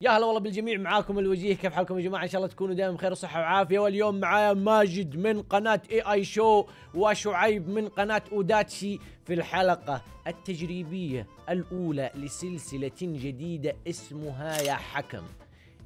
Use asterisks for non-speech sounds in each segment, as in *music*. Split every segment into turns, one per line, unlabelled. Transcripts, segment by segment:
يا هلا والله بالجميع معاكم الوجيه كيف حالكم يا جماعه ان شاء الله تكونوا دائما بخير وصحه وعافيه واليوم معايا ماجد من قناه اي اي شو وشعيب من قناه اوداتشي في الحلقه التجريبيه الاولى لسلسله جديده اسمها يا حكم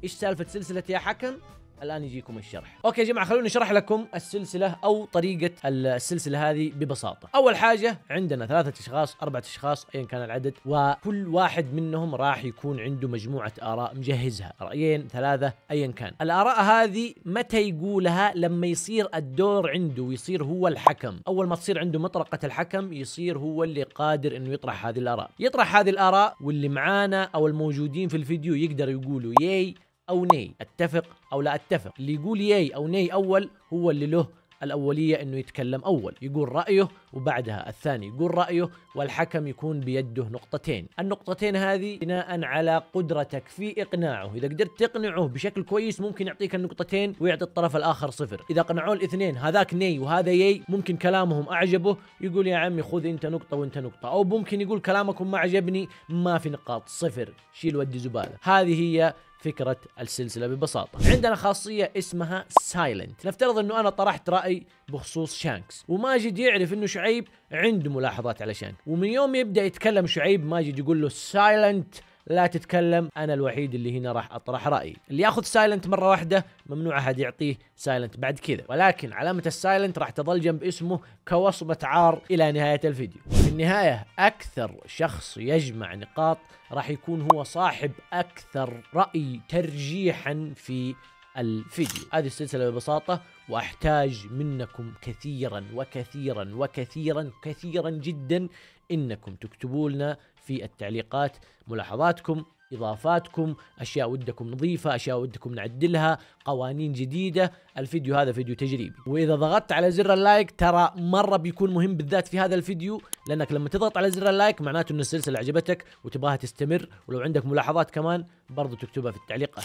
ايش سالفه سلسله يا حكم الان يجيكم الشرح اوكي يا جماعه خلوني اشرح لكم السلسله او طريقه السلسله هذه ببساطه اول حاجه عندنا ثلاثه اشخاص اربعه اشخاص ايا كان العدد وكل واحد منهم راح يكون عنده مجموعه اراء مجهزها رايين ثلاثه ايا كان الاراء هذه متى يقولها لما يصير الدور عنده ويصير هو الحكم اول ما تصير عنده مطرقه الحكم يصير هو اللي قادر انه يطرح هذه الاراء يطرح هذه الاراء واللي معانا او الموجودين في الفيديو يقدروا يقولوا ياي او ناي اتفق او لا اتفق اللي يقول ياي او ناي اول هو اللي له الاوليه انه يتكلم اول يقول رايه وبعدها الثاني يقول رأيه والحكم يكون بيده نقطتين النقطتين هذه بناء على قدرتك في إقناعه إذا قدرت تقنعه بشكل كويس ممكن يعطيك النقطتين ويعطي الطرف الآخر صفر إذا قنعوه الاثنين هذاك ني وهذا يي ممكن كلامهم أعجبه يقول يا عمي خذ أنت نقطة وأنت نقطة أو ممكن يقول كلامكم ما عجبني ما في نقاط صفر شيل ودي زبالة هذه هي فكرة السلسلة ببساطة عندنا خاصية اسمها سايلنت نفترض انه انا طرحت رأي بخصوص شانكس وماجد يعرف انه شعيب عنده ملاحظات على شان ومن يوم يبدا يتكلم شعيب ماجد يقول له سايلنت لا تتكلم انا الوحيد اللي هنا راح اطرح رايي اللي ياخذ سايلنت مره واحده ممنوع احد يعطيه سايلنت بعد كذا ولكن علامه السايلنت راح تظل جنب اسمه كوصمه عار الى نهايه الفيديو في النهايه اكثر شخص يجمع نقاط راح يكون هو صاحب اكثر راي ترجيحا في الفيديو هذه السلسله ببساطه واحتاج منكم كثيرا وكثيرا وكثيرا كثيرا جدا انكم تكتبوا لنا في التعليقات ملاحظاتكم اضافاتكم اشياء ودكم نضيفها اشياء ودكم نعدلها قوانين جديده الفيديو هذا فيديو تجريبي واذا ضغطت على زر اللايك ترى مره بيكون مهم بالذات في هذا الفيديو لانك لما تضغط على زر اللايك معناته ان السلسله عجبتك وتبغاها تستمر ولو عندك ملاحظات كمان برضو تكتبها في التعليقات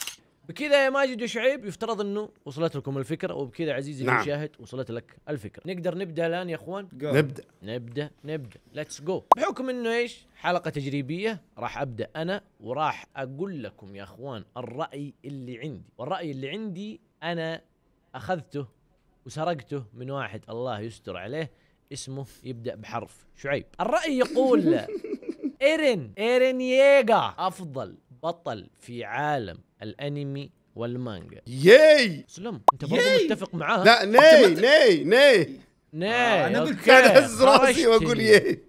بكذا يا ماجد وشعيب يفترض انه وصلت لكم الفكره وبكذا عزيزي نعم. المشاهد وصلت لك الفكره نقدر نبدا الان يا اخوان go. نبدا نبدا نبدا ليتس جو بحكم انه ايش حلقه تجريبيه راح ابدا انا وراح اقول لكم يا اخوان الراي اللي عندي والراي اللي عندي انا اخذته وسرقته من واحد الله يستر عليه اسمه يبدا بحرف شعيب الراي يقول *laughs* ايرين ايرين ييجا افضل بطل في عالم الانمي والمانجا ياي سلم انت برضه متفق معاها لا ناي
ناي ناي ناي آه، انا قلت قاعد اهز راسي واقول ياي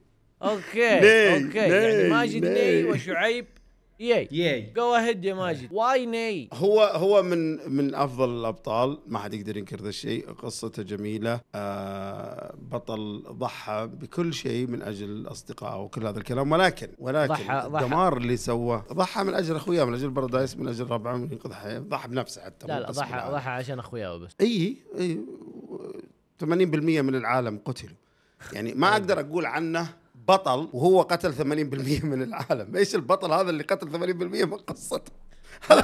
اوكي اوكي يعني ماجد ناي وشعيب
ياي ياي جو اهيد يا ماجد واي ناي هو هو من من افضل الابطال ما حد يقدر ينكر ذا الشيء قصته جميله آه بطل ضحى بكل شيء من اجل اصدقائه وكل هذا الكلام ولكن ولكن ضحى الدمار اللي سواه ضحى من اجل اخوياه من اجل بارادايس من اجل ربعه من ينقذ حياه ضحى بنفسه حتى لا لا ضحى ضحى
عشان اخوياه بس
اي اي 80% من العالم قتلوا يعني ما طيب. اقدر اقول عنه بطل وهو قتل 80% من العالم ايش البطل هذا اللي قتل 80% من قصته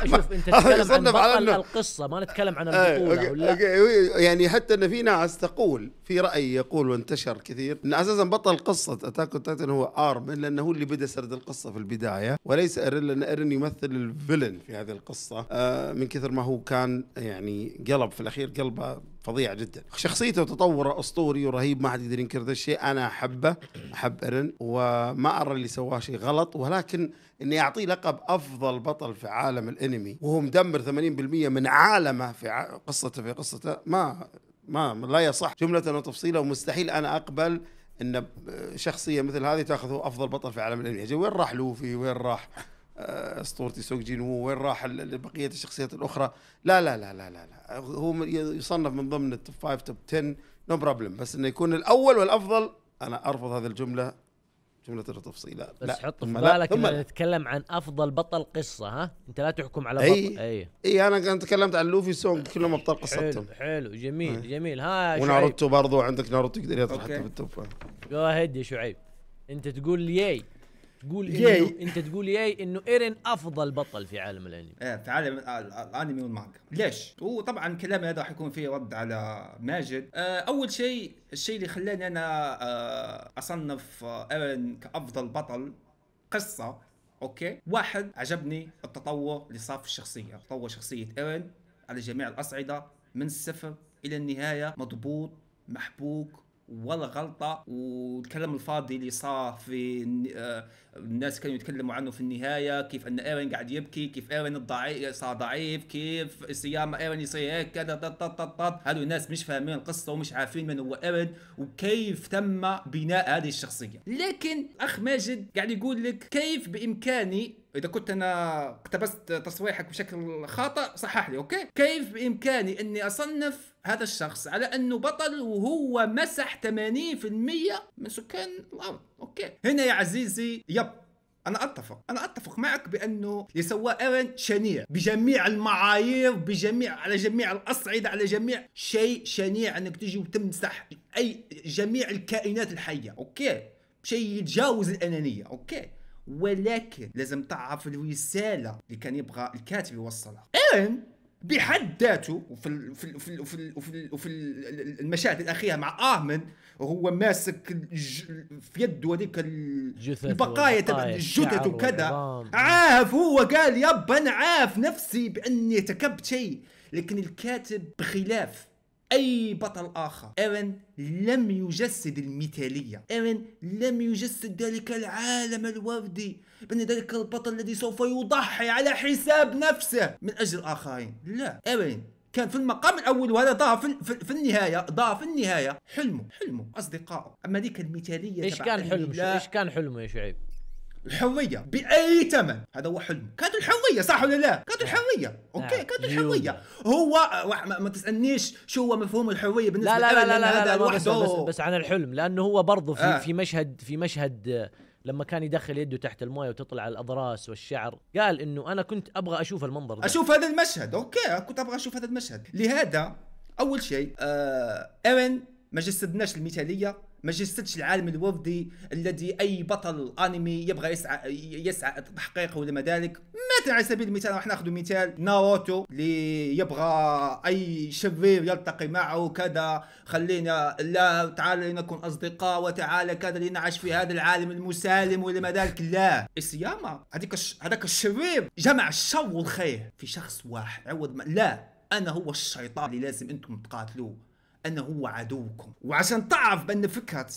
شوف
انت تتكلم عن بطل القصه ما نتكلم عن إيه، البطوله أوكي. ولا
أوكي. يعني حتى ان في ناس تقول في راي يقول وانتشر كثير ان اساسا بطل قصه اتاك تايتن هو ارمن لانه هو اللي بدا سرد القصه في البدايه وليس ايرن لان ايرن يمثل الفيلن في هذه القصه آه، من كثر ما هو كان يعني قلب في الاخير قلبه فظيع جدا شخصيته تطوره اسطوري ورهيب ما حد يقدر ينكر ذا الشيء انا احبه احب ايرن وما ارى اللي سواه شيء غلط ولكن اني اعطيه لقب افضل بطل في عالم الانمي وهو مدمر 80% من عالمه في ع... قصته في قصته ما ما لا يصح جملة وتفصيلا ومستحيل انا اقبل ان شخصية مثل هذه تاخذه افضل بطل في عالم الانمي وين راح لوفي وين راح آه، اسطورتي سوق جينو وين راح بقيه الشخصيات الاخرى لا لا لا لا لا, لا. هو يصنف من ضمن التوب 5 توب 10 نو بروبلم بس انه يكون الاول والافضل انا ارفض هذه الجمله جملة تفصيلا بس لا. حط في بالك ان
نتكلم عن افضل بطل قصة ها انت لا تحكم على أي. بطل اي
اي انا كنت تكلمت عن لوفي سونج كلهم ابطال قصتهم حلو حلو جميل أي. جميل ها شعيب وناروتو برضو عندك ناروتو تقدر يطلع حتى في التوب جو
هيد يا شعيب انت تقول
لي ياي تقول ياي انت تقول ياي انه ايرين افضل بطل في عالم الانمي ايه في عالم الانمي والمانجا ليش؟ وطبعا كلامي هذا راح يكون فيه رد على ماجد آه، اول شيء الشيء اللي خلاني انا آه، اصنف آه، ايرين كافضل بطل قصه اوكي واحد عجبني التطور اللي صار في الشخصيه تطور شخصيه ايرين على جميع الاصعده من الصفر الى النهايه مضبوط محبوك ولا غلطه والكلام الفاضي اللي صار في آه، الناس كانوا يتكلموا عنه في النهايه كيف ان ايرين قاعد يبكي كيف ايرين الضعيف صار ضعيف كيف صيام ايرين يصير هيك كذا هذو الناس مش فاهمين القصه ومش عارفين من هو ايرين وكيف تم بناء هذه الشخصيه لكن اخ ماجد قاعد يقول لك كيف بامكاني اذا كنت انا اقتبست تصريحك بشكل خاطئ صحح لي اوكي كيف بامكاني اني اصنف هذا الشخص على انه بطل وهو مسح 80% من سكان الارض اوكي هنا يا عزيزي يب انا اتفق انا اتفق معك بانه اللي سواه ايرن شنيع بجميع المعايير بجميع على جميع الاصعده على جميع شيء شنيع انك تجي وتمسح اي جميع الكائنات الحيه اوكي شيء يتجاوز الانانيه اوكي ولكن لازم تعرف الرساله اللي كان يبغى الكاتب يوصلها ايرن بحد ذاته وفي الـ في الـ في الـ في الـ في, الـ في المشاهد الاخيره مع اهمن وهو ماسك في يده هذيك البقايا تبع الجثث وكذا عاف هو قال يابا انا عاف نفسي باني ارتكبت شيء لكن الكاتب بخلاف اي بطل اخر ايرن لم يجسد المثاليه ايرن لم يجسد ذلك العالم الوردي بان ذلك البطل الذي سوف يضحي على حساب نفسه من اجل الاخرين لا ايرن كان في المقام الاول وهذا ضاع في, في, في النهايه ضاع في النهايه حلمه حلمه اصدقائه اما ذيك المثاليه ايش كان حلمه ايش كان حلمه يا شعيب الحريه باي ثمن هذا هو حلمه كانت الحريه صح ولا لا كانت نعم. الحريه نعم. اوكي كانت الحريه هو ما تسالنيش شو هو مفهوم الحريه بالنسبه لا لا لا لا, لا, لا, لا, لا بس, بس, بس عن الحلم
لانه هو برضه في, آه. في مشهد في مشهد آه، لما كان يدخل يده تحت المويه وتطلع الاضراس والشعر قال انه انا كنت ابغى اشوف المنظر
ده. اشوف هذا المشهد اوكي كنت ابغى اشوف هذا المشهد لهذا اول شيء آه ايرن ما جسدناش المثاليه ما جسدش العالم الوفدي الذي اي بطل انمي يبغى يسعى يسعى تحقيقه ولا ما ذلك مثلا على سبيل المثال راح ناخذ مثال ناروتو اللي يبغى اي شرير يلتقي معه كذا خلينا لا تعال لنكن اصدقاء وتعال كذا لنعش في هذا العالم المسالم ولا ما ذلك لا اسياما هذيك هذاك الشرير جمع الشر والخير في شخص واحد عوض ما لا انا هو الشيطان اللي لازم انتم تقاتلوه أنه هو عدوكم وعشان تعرف بأن فكرة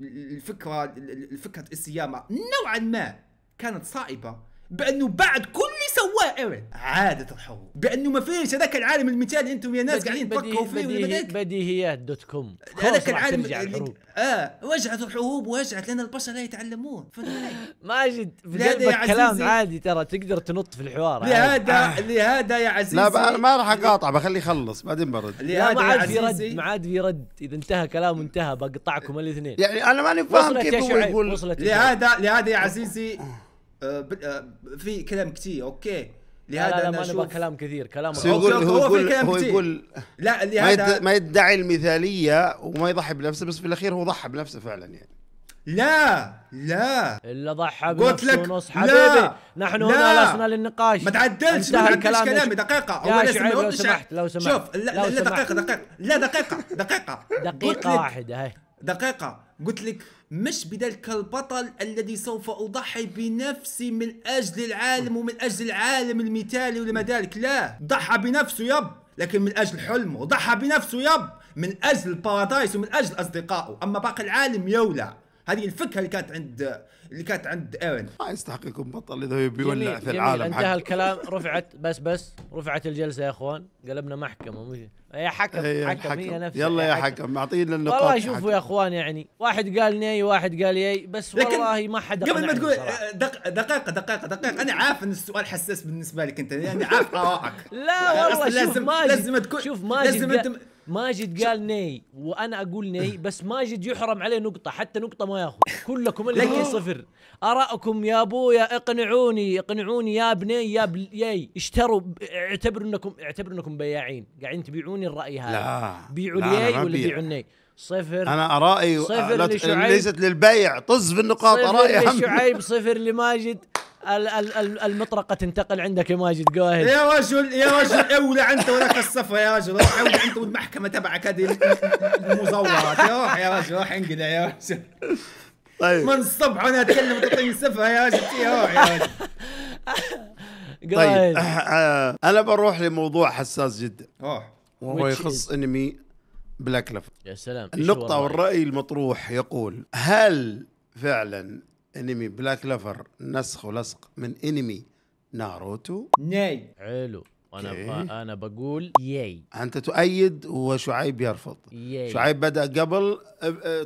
الفكرة الفكرة السيامه نوعا ما كانت صائبة بأنه بعد كل سواه ايرن؟ عادة الحروب بانه ما فيش هذاك العالم المثالي انتم يا ناس قاعدين تفكروا فيه بديهي
بديهيات دوت كوم هذاك العالم
اه وجعت الحروب وجعت لان البشر لا يتعلمون ماجد
بقلبك كلام عادي
ترى تقدر تنط في الحوار
لهذا آه. لهذا يا عزيزي لا ما راح اقاطع بخليه يخلص بعدين برد لا ما عاد في رد
ما عاد في رد اذا انتهى كلامه انتهى بقطعكم الاثنين يعني انا ماني فاهم كيف هو يقول لهذا
لهذا يا عزيزي آه،
آه، في كلام كثير اوكي لهذا لا لا انا اشوف كلام كثير كلام يقول هو, يقول كلام هو يقول
لا لهذا ما يدعي المثاليه وما يضحي بنفسه بس في الاخير هو ضحى بنفسه فعلا يعني لا لا
الا ضحى قلت لك ونص حبيبي لا نحن لا هنا لسنا للنقاش
ما تعدلش ما تعدلش
كلامي دقيقة يا شعيب لو سمحت لو سمحت شوف لا, لو لا دقيقة
دقيقة لا دقيقة دقيقة *laughs* دقيقة واحدة هي دقيقة قلت لك مش بذلك البطل الذي سوف أضحي بنفسي من أجل العالم ومن أجل العالم المثالي ولما ذلك لا ضحى بنفسه يب لكن من أجل حلمه ضحى بنفسه يب من أجل البارادايس ومن أجل أصدقائه أما باقي العالم يولع هذه الفكرة اللي كانت عند
اللي كانت عند ايرن ما يستحق يكون بطل اذا بيولع في العالم انتهى
الكلام *laughs* رفعت بس
بس رفعت الجلسه يا اخوان قلبنا محكمه يا حكم هي إيه، حكم, هي نفسها يلا يا حكم معطينا النقاط والله شوفوا يا اخوان يعني واحد قال ني واحد قال يي بس والله ما
حد قبل ما تقول آه، دقيقه دقيقه دقيقه انا عارف ان السؤال حساس بالنسبه لك انت يعني عارف ارائك *laughs* لا والله شوف لازم ماجد لازم تكون شوف ماجد لازم انت ماجد قال ني
وانا اقول ني بس ماجد يحرم عليه نقطه حتى نقطه ما ياخذ كلكم اللي صفر كثير أراءكم يا أبويا اقنعوني اقنعوني يا بني يا بلي اشتروا اعتبروا أنكم اعتبروا أنكم بياعين قاعدين تبيعوني الرأي هذا لا بيعوا لي ولا بيعوا لي
صفر انا ارائي صفر لشعيب ليست للبيع طز بالنقاط ارائي صفر لشعيب *laughs*
صفر لماجد المطرقه تنتقل عندك يا ماجد قاهر يا
رجل يا رجل اولى انت وراك الصفا يا رجل روح اولى انت والمحكمه تبعك هذه المزورات يا روح يا رجل روح انقلع يا رجل طيب من الصبح وانا اتكلم تعطيني سفه يا شفتيها يا طيب *laughs*
آه، انا بروح لموضوع حساس جدا روح وهو يخص انمي بلاك لف يا سلام النقطة والرأي المطروح يقول هل فعلا انمي بلاك لفر نسخ ولصق من انمي ناروتو؟ ناي حلو انا انا بقول ياي انت تؤيد وشعيب يرفض ياي. شعيب بدا قبل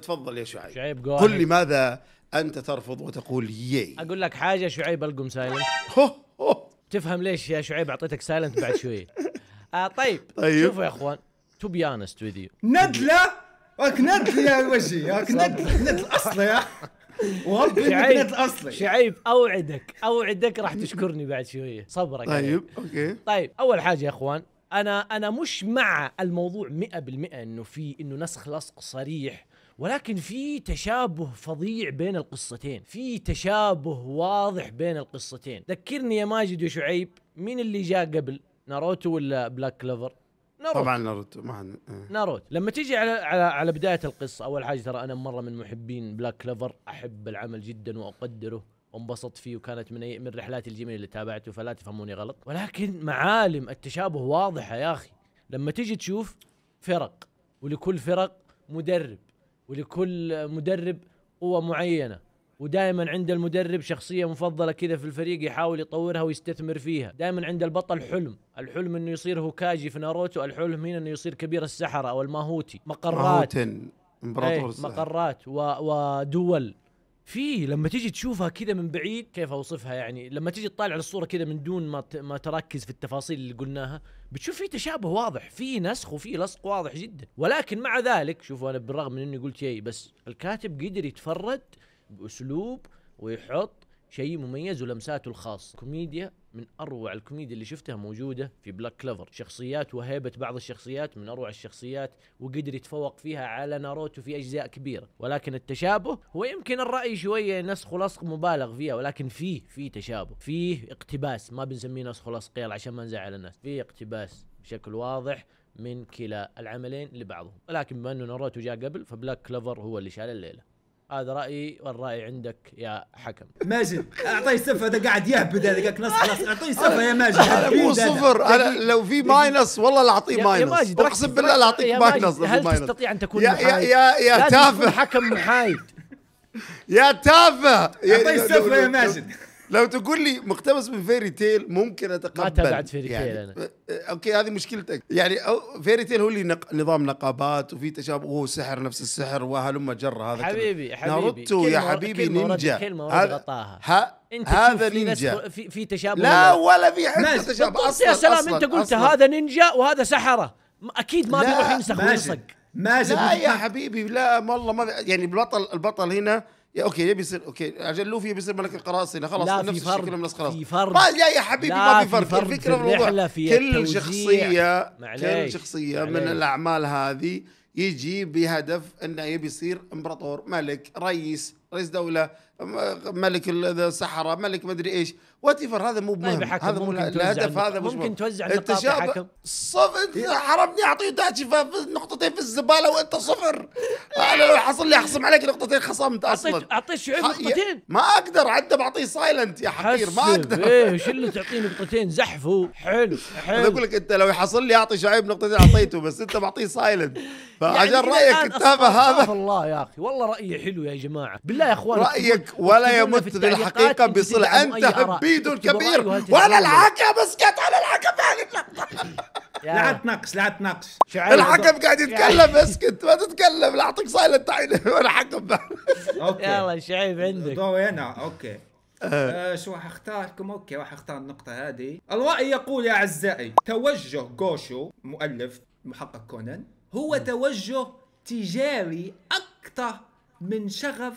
تفضل يا شعيب شعيب قول لي ماذا انت ترفض
وتقول ياي اقول لك حاجه شعيب القم سايلنت تفهم ليش يا شعيب اعطيتك سايلنت بعد *laughs* شوي آه طيب طيب شوفوا يا اخوان تو بي انست وذ يو
ندله راك يا وجهي راك ندله ندله اصلا يا *laughs* شعيب الاصلي شعيب
اوعدك اوعدك راح تشكرني بعد شويه صبرك طيب اوكي طيب اول حاجه يا اخوان انا انا مش مع الموضوع 100% انه في انه نسخ لصق صريح ولكن في تشابه فظيع بين القصتين في تشابه واضح بين القصتين ذكرني يا ماجد وشعيب مين اللي جاء قبل ناروتو ولا بلاك كلوفر ناروتو طبعا
ناروتو ما إيه.
ناروتو لما تيجي على على على بدايه القصه اول حاجه ترى انا مره من محبين بلاك كلفر احب العمل جدا واقدره وانبسطت فيه وكانت من من رحلاتي الجميله اللي تابعته فلا تفهموني غلط ولكن معالم التشابه واضحه يا اخي لما تيجي تشوف فرق ولكل فرق مدرب ولكل مدرب قوه معينه ودائما عند المدرب شخصيه مفضله كذا في الفريق يحاول يطورها ويستثمر فيها دائما عند البطل حلم الحلم انه يصير هوكاجي في ناروتو الحلم هنا انه يصير كبير السحرة او الماهوتي مقرات امبراطور ايه مقرات و... ودول في لما تيجي تشوفها كذا من بعيد كيف اوصفها يعني لما تيجي تطالع الصوره كذا من دون ما ت... ما تركز في التفاصيل اللي قلناها بتشوف في تشابه واضح في نسخ وفي لصق واضح جدا ولكن مع ذلك شوفوا انا بالرغم من اني قلت شيء بس الكاتب قدر يتفرد باسلوب ويحط شيء مميز ولمساته الخاصه كوميديا من اروع الكوميديا اللي شفتها موجوده في بلاك كلفر شخصيات وهيبه بعض الشخصيات من اروع الشخصيات وقدر يتفوق فيها على ناروتو في اجزاء كبيره ولكن التشابه هو يمكن الراي شويه نسخ ولصق مبالغ فيها ولكن فيه فيه تشابه فيه اقتباس ما بنسميه نسخ ولصق يلا عشان ما نزعل الناس فيه اقتباس بشكل واضح من كلا العملين لبعضهم ولكن بما انه ناروتو جاء قبل فبلاك كلفر هو اللي شال الليله هذا رايي والراي عندك يا
حكم ماجد اعطيه صفر هذا قاعد يهبد هذا قال نص خلاص اعطيه صفر يا ماجد انا مو صفر انا لو في ماينس
والله لا اعطيه ماينس اقسم بالله لا اعطيك ماينس هل تستطيع
ان
تكون يا يا يا, يا تافه
حكم محايد يا تافه اعطيه صفر يا ماجد لو تقول لي مقتبس من فيري تيل ممكن اتقبل ما تابعت فيري يعني تيل انا أه، اوكي هذه مشكلتك يعني أو فيري تيل هو اللي نق... نظام نقابات وفي تشابه هو سحر نفس السحر وهلم جر هذا حبيبي حبيبي ناروتو يا حبيبي نينجا هذا ها انت هذا نينجا
في, في تشابه لا ولا في حتى تشابه اصلا يا سلام انت قلت هذا
نينجا وهذا سحره اكيد ما بيروح ينسخ ويلصق ما لا يا حبيبي لا والله ما يعني البطل البطل هنا يا اوكي يبي يصير اوكي عجل لوفي بيصير ملك القراصنه خلاص لا نفس الشكل من القراصنه في فرق لا طيب، يا حبيبي ما في فرق الفكره الموضوع كل شخصيه كل شخصيه من الاعمال هذه يجي بهدف انه يبي يصير امبراطور ملك رئيس رئيس دوله ملك الصحراء ملك ما ادري ايش واتفر هذا مو طيب، مهم هذا مو الهدف هذا مش ممكن توزع النقاط حكم صف انت حرمني اعطيه داشفه نقطتين في الزباله وانت صفر انا لو حصل لي اخصم عليك نقطتين خصمت اصلا اعطيت شعيب نقطتين ما اقدر عدى بعطيه سايلنت يا حقير ما اقدر ايه وش اللي تعطيه نقطتين زحفه حلو *laughs* حلو اقول لك انت لو يحصل لي اعطي شعيب نقطتين اعطيته بس انت بعطيه سايلنت يعني فعشان يعني رايك كتابه هذا آه، والله يا
اخي والله رايي حلو يا
جماعه بالله يا اخوان رايك لك ولا يمت ذي الحقيقة أنت هبيد كبير وأنا الحكم اسكت على
الحكم لا تناقش لا تناقش الحكم قاعد يتكلم اسكت
ما تتكلم لا اعطيك سايلنت وانا حكم
اوكي يلا شعيب عندك ضو هنا اوكي آه. آه، شو راح اختاركم اوكي راح اختار النقطه هذه الراي يقول يا اعزائي توجه جوشو مؤلف محقق كونان هو توجه تجاري اكثر من شغف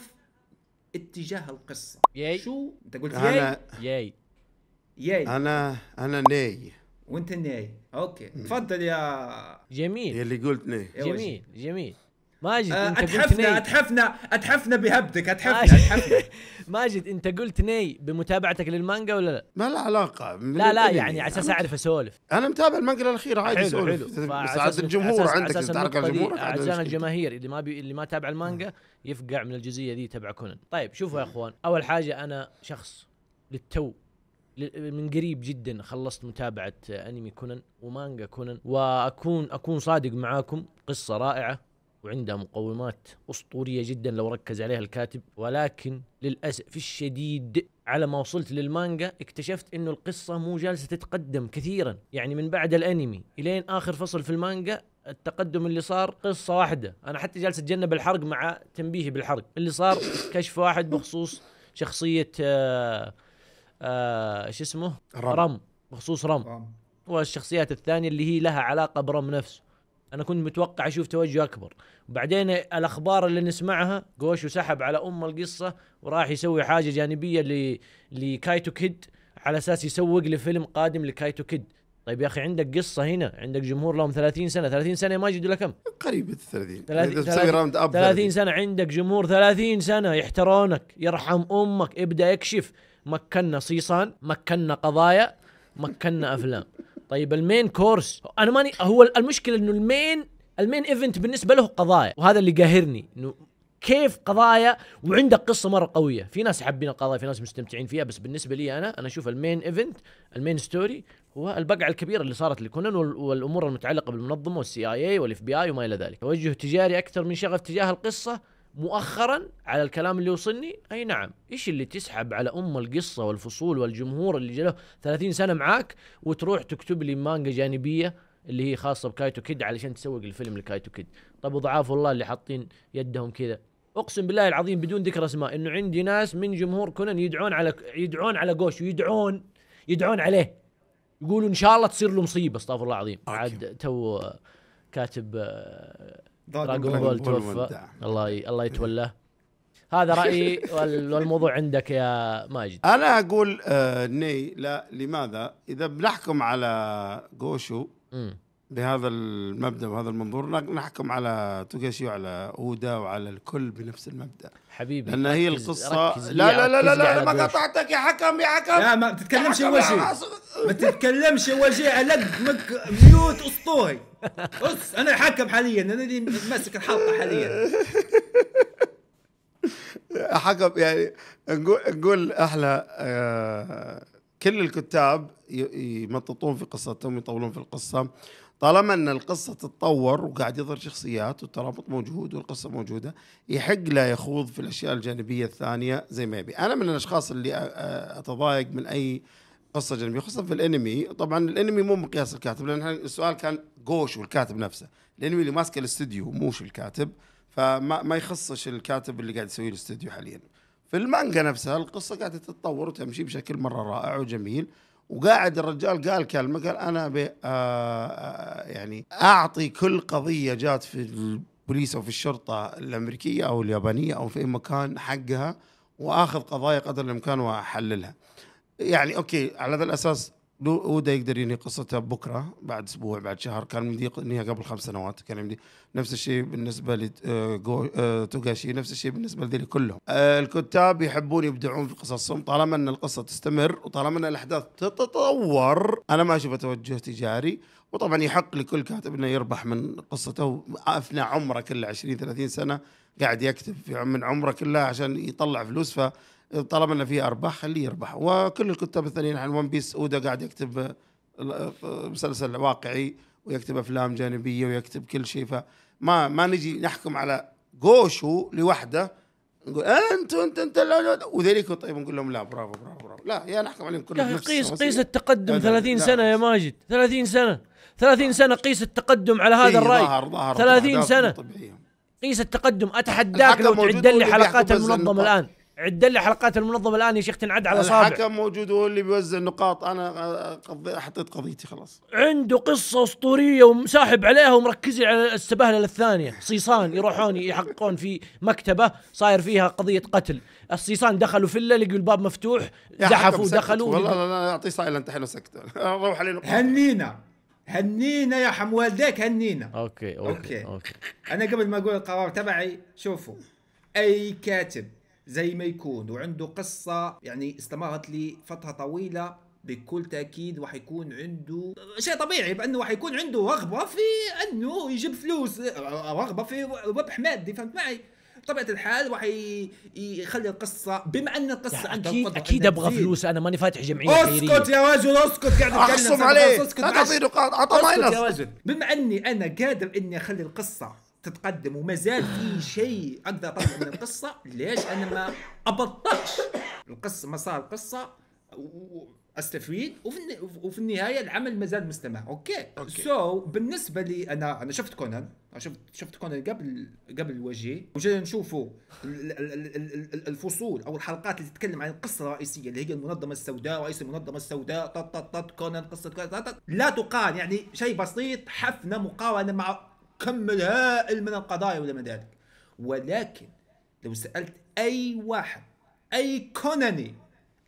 اتجاه القصه ياي شو انت قلت ياي أنا...
ياي ياي انا انا ناي وانت ناي
اوكي تفضل يا
جميل يلي قلت ناي جميل
جميل ماجد آه انت أتحفنا, قلت ناي اتحفنا اتحفنا بهبدك اتحفنا آه. اتحفنا *laughs* ماجد
انت قلت ناي بمتابعتك للمانجا ولا لا؟ ما له علاقه لا لا يعني على اساس اعرف اسولف
انا متابع المانجا الاخيره عادي اسولف بس عاد الجمهور عندك تعرف الجمهور عشان الجماهير
اللي ما بي اللي ما تابع المانجا يفقع من الجزئيه ذي تبع كونان طيب شوفوا يا اخوان اول حاجه انا شخص للتو من قريب جدا خلصت متابعه انمي كونان ومانجا كونان واكون اكون صادق معاكم قصه رائعه وعندها مقومات اسطوريه جدا لو ركز عليها الكاتب ولكن للاسف الشديد على ما وصلت للمانجا اكتشفت انه القصه مو جالسه تتقدم كثيرا يعني من بعد الانمي الين اخر فصل في المانجا التقدم اللي صار قصه واحده انا حتى جالس اتجنب الحرق مع تنبيهي بالحرق اللي صار كشف واحد بخصوص شخصيه آه آه شو اسمه رم. رم بخصوص رم, رم. والشخصيات الثانيه اللي هي لها علاقه برم نفسه انا كنت متوقع اشوف توجه اكبر وبعدين الاخبار اللي نسمعها جوشو وسحب على ام القصه وراح يسوي حاجه جانبيه لكايتو كيد على اساس يسوق لفيلم قادم لكايتو كيد طيب يا اخي عندك قصه هنا عندك جمهور لهم 30 سنه 30 سنه ما يجدوا لكم كم قريبه
30 30 تسوي راوند اب 30
سنه عندك جمهور 30 سنه يحترونك يرحم امك ابدا اكشف مكنا صيصان مكنا قضايا مكنا افلام طيب المين كورس انا ماني هو المشكله انه المين المين ايفنت بالنسبه له قضايا وهذا اللي قاهرني انه كيف قضايا وعندك قصه مره قويه في ناس حابين القضايا في ناس مستمتعين فيها بس بالنسبه لي انا انا اشوف المين ايفنت المين ستوري والبقعه الكبيره اللي صارت لكونن والامور المتعلقه بالمنظمه والسي اي اي والاف بي اي وما الى ذلك، توجه تجاري اكثر من شغف تجاه القصه مؤخرا على الكلام اللي وصلني اي نعم ايش اللي تسحب على ام القصه والفصول والجمهور اللي جله 30 سنه معاك وتروح تكتب لي مانجا جانبيه اللي هي خاصه بكايتو كيد علشان تسوق الفيلم لكايتو كيد طب وضعاف الله اللي حاطين يدهم كذا اقسم بالله العظيم بدون ذكر اسماء انه عندي ناس من جمهور كونان يدعون على يدعون على جوش ويدعون يدعون عليه يقولوا ان شاء الله تصير له مصيبه استغفر الله العظيم عاد تو كاتب دراجون آه، بول توفى
الله ي... الله يتولاه
هذا رايي *laughs* والموضوع عندك يا ماجد
انا اقول آه ني لا لماذا اذا بنحكم على جوشو بهذا المبدا وهذا المنظور نحكم على توكاشي وعلى اودا وعلى الكل بنفس المبدا حبيبي لان هي القصه ركز لا, لا لا لا لا لا ما قطعتك يا حكم يا حكم لا ما تتكلمش اول شيء ما تتكلمش اول شيء على
مك ميوت اسطوري بص انا حكم حاليا انا اللي ماسك الحلقه حاليا
حكم يعني نقول نقول احلى آه، كل الكتاب يمططون في قصتهم يطولون في القصه طالما ان القصه تتطور وقاعد يظهر شخصيات والترابط موجود والقصه موجوده يحق له يخوض في الاشياء الجانبيه الثانيه زي ما يبي، انا من الاشخاص اللي اتضايق من اي قصه جانبيه خصوصا في الانمي، طبعا الانمي مو مقياس الكاتب لان السؤال كان جوش والكاتب نفسه، الانمي اللي ماسك الاستديو موش الكاتب فما ما يخصش الكاتب اللي قاعد يسوي الاستديو حاليا. في المانجا نفسها القصه قاعده تتطور وتمشي بشكل مره رائع وجميل، وقاعد الرجال قال كلمه قال انا ابي آه،, آه يعني اعطي كل قضيه جات في البوليس او في الشرطه الامريكيه او اليابانيه او في اي مكان حقها واخذ قضايا قدر الامكان واحللها. يعني اوكي على هذا الاساس اودا يقدر ينهي قصته بكره بعد اسبوع بعد شهر كان يمدي ينهيها قبل خمس سنوات كان يمدي نفس الشيء بالنسبه لتوغاشي آه، آه، نفس الشيء بالنسبه لذي كلهم آه، الكتاب يحبون يبدعون في قصصهم طالما ان القصه تستمر وطالما ان الاحداث تتطور انا ما اشوف توجه تجاري وطبعا يحق لكل كاتب انه يربح من قصته افنى عمره كله 20 30 سنه قاعد يكتب في من عمره كله عشان يطلع فلوس ف طالما انه فيه ارباح خليه يربح وكل الكتاب الثانيين عن ون بيس اودا قاعد يكتب آه، مسلسل واقعي ويكتب افلام جانبيه ويكتب كل شيء فما ما نجي نحكم على جوشو لوحده نقول انت انت انت وذلك طيب نقول لهم لا برافو برافو برافو لا يا نحكم عليهم كلهم نفس قيس قيس
التقدم 30 سنه يا ماجد 30 سنه 30 سنه قيس التقدم على هذا إيه، الراي 30 سنه قيس التقدم اتحداك لو تعد لي حلقات المنظمه الان عد لي حلقات المنظمه الان يا شيخ تنعد على صابع الحكم
موجود هو اللي بيوزع النقاط انا حطيت قضيتي خلاص
عنده قصه اسطوريه ومساحب عليها ومركز على السبهلله الثانيه صيصان يروحون يحققون في مكتبه صاير فيها قضيه قتل الصيصان دخلوا فيلا لقوا الباب
مفتوح
زحفوا دخلوا والله لا اعطيه سايلنت الحين سكت *laughs* روح علينا هنينا
هنينا يا حم والديك هنينا
أوكي, اوكي اوكي اوكي
انا قبل ما اقول القرار تبعي شوفوا اي كاتب زي ما يكون وعنده قصة يعني استمرت لفترة طويلة بكل تاكيد راح يكون عنده شيء طبيعي بانه راح يكون عنده رغبه في انه يجيب فلوس رغبه في ربح مادي فهمت معي بطبيعه الحال راح يخلي القصه بما ان القصه عنده يعني اكيد اكيد ابغى
فلوس انا ماني فاتح جمعيه خيريه اسكت يا
رجل اسكت قاعد اتكلم اخصم عليك لا تعطيني نقاط اعطى ماينس بما اني انا قادر اني اخلي القصه تتقدم وما زال في شيء اقدر اطلع من القصه ليش انا ما ابطلش القصه مسار القصه واستفيد وفي وفي النهايه العمل ما زال مستمر اوكي سو so, بالنسبه لي انا انا شفت كونان شفت شفت كونان قبل قبل الوجه وجينا نشوفوا الفصول او الحلقات اللي تتكلم عن القصه الرئيسيه اللي هي المنظمه السوداء رئيس المنظمه السوداء طط طط طط كونان قصه لا تقال يعني شيء بسيط حفنه مقارنه مع كم هائل من القضايا ولا ذلك ولكن لو سالت اي واحد اي كوناني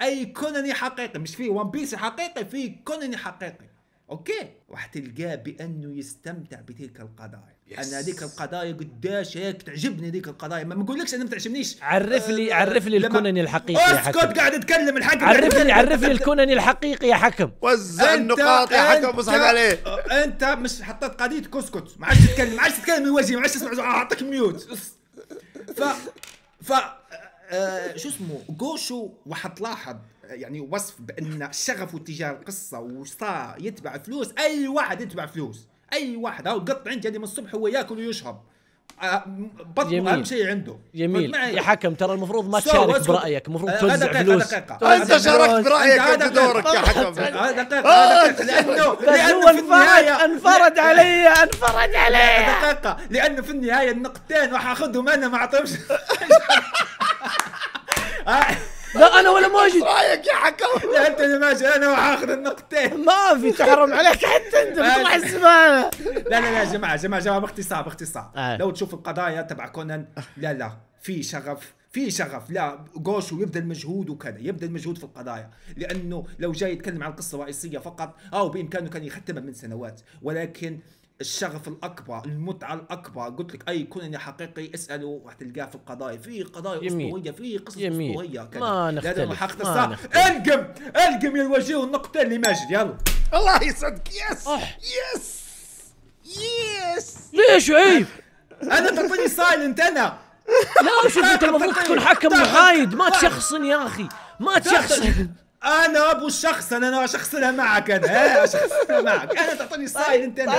اي كوناني حقيقي مش فيه ون بيس حقيقي فيه كوناني حقيقي اوكي راح تلقاه بانه يستمتع بتلك القضايا yes. انا هذيك القضايا قداش هيك تعجبني هذيك القضايا ما نقولكش انا ما تعجبنيش عرف لي أه، عرف لي الكونني أه، الحقيقي يا حكم اسكت قاعد اتكلم الحكم عرف لي عرف لي الكونني الحقيقي يا حكم وزع النقاط يا حكم وصحك عليه أه، انت مش حطيت قضيتك اسكت ما عادش تتكلم ما عادش تتكلم من وجهي ما عادش تسمع اعطيك ميوت ف ف آه شو اسمه جوشو وحتلاحظ يعني وصف بان شغفه تجاه القصه وصار يتبع فلوس اي واحد يتبع فلوس اي واحد هو قطع عندي من الصبح هو ياكل ويشرب آه، بطنه اهم شيء عنده جميل يا حكم ترى المفروض ما تشارك برايك المفروض آه، توزع فلوس
انت شاركت برايك انت دورك يا حكم دقيقه آه. لانه *laughs* لانه
في النهايه انفرد علي انفرد علي دقيقه لانه في النهايه النقطتين راح اخذهم انا ما اعطيهمش *laughs* لا انا ولا ماجد رايك يا حكم لا انت يا ماجد انا وحاخذ النقطتين ما في تحرم عليك حتى انت بتطلع الزباله لا لا لا يا جماعه جماعه جماعه باختصار باختصار آه. لو تشوف القضايا تبع كونان لا لا في شغف في شغف لا جوشو يبذل المجهود وكذا يبذل مجهود في القضايا لانه لو جاي يتكلم عن قصه رئيسيه فقط او بامكانه كان يختمها من سنوات ولكن الشغف الاكبر المتعه الاكبر قلت لك اي كون حقيقي اساله وحتلقاه في القضايا في قضايا اسطوريه في قصص اسطوريه ما نختلف ما حقتصر القم القم يا الوجيه والنقطه اللي ماجد يلا
الله يسعدك يس أح. يس يس ليش عيب انا تعطيني
سايلنت انا لا شوف انت المفروض
تكون حكم محايد ما تشخصن
يا اخي ما تشخصن انا ابو الشخص انا اشخصنها معك انا ها اشخصنها معك انا تعطيني صايد طيب، انت انا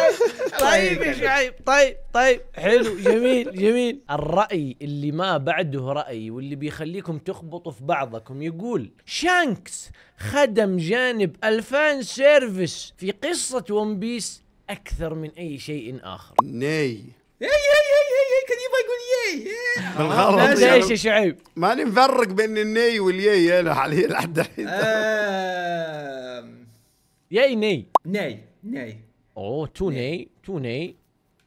طيب, طيب، يا شعيب طيب طيب حلو جميل جميل
الراي اللي ما بعده راي واللي بيخليكم تخبطوا في بعضكم يقول شانكس خدم جانب الفان سيرفيس في قصه ون بيس اكثر من اي شيء اخر ناي
اي اي اي اي اي كان يبغى يقول
ياي بالغلط ليش يا يعني شعيب؟ ماني مفرق بين الني والياي انا حاليا لحد الحين ياي ني ني ني اوه تو ني تو ني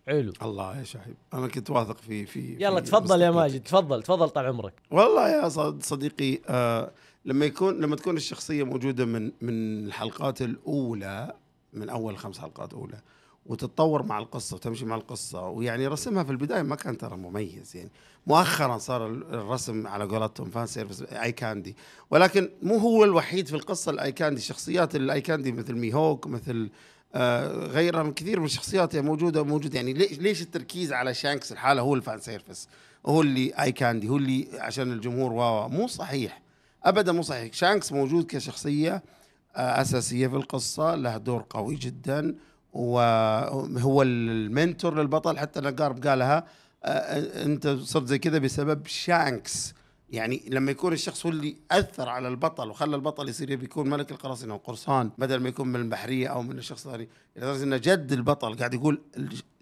حلو الله يا شعيب انا كنت واثق في في يلا تفضل يا ماجد
تفضل تفضل طال عمرك
والله يا صديقي آه، لما يكون لما تكون الشخصيه موجوده من من الحلقات الاولى من اول خمس حلقات اولى وتتطور مع القصة وتمشي مع القصة ويعني رسمها في البداية ما كان ترى مميز يعني مؤخرا صار الرسم على قولتهم فان سيرفس اي كاندي ولكن مو هو الوحيد في القصة الاي كاندي شخصيات الاي كاندي مثل ميهوك مثل آه غيرها من كثير من الشخصيات يعني موجودة موجودة يعني ليش ليش التركيز على شانكس الحالة هو الفان سيرفس هو اللي اي كاندي هو اللي عشان الجمهور واو مو صحيح ابدا مو صحيح شانكس موجود كشخصية آه اساسية في القصة له دور قوي جدا وهو المنتور للبطل حتى القارب قالها آه، آه، انت صرت زي كذا بسبب شانكس يعني لما يكون الشخص هو اللي اثر على البطل وخلى البطل يصير يكون ملك القراصنه او قرصان بدل ما يكون من البحريه او من الشخص الثاني لدرجه ان جد البطل قاعد يقول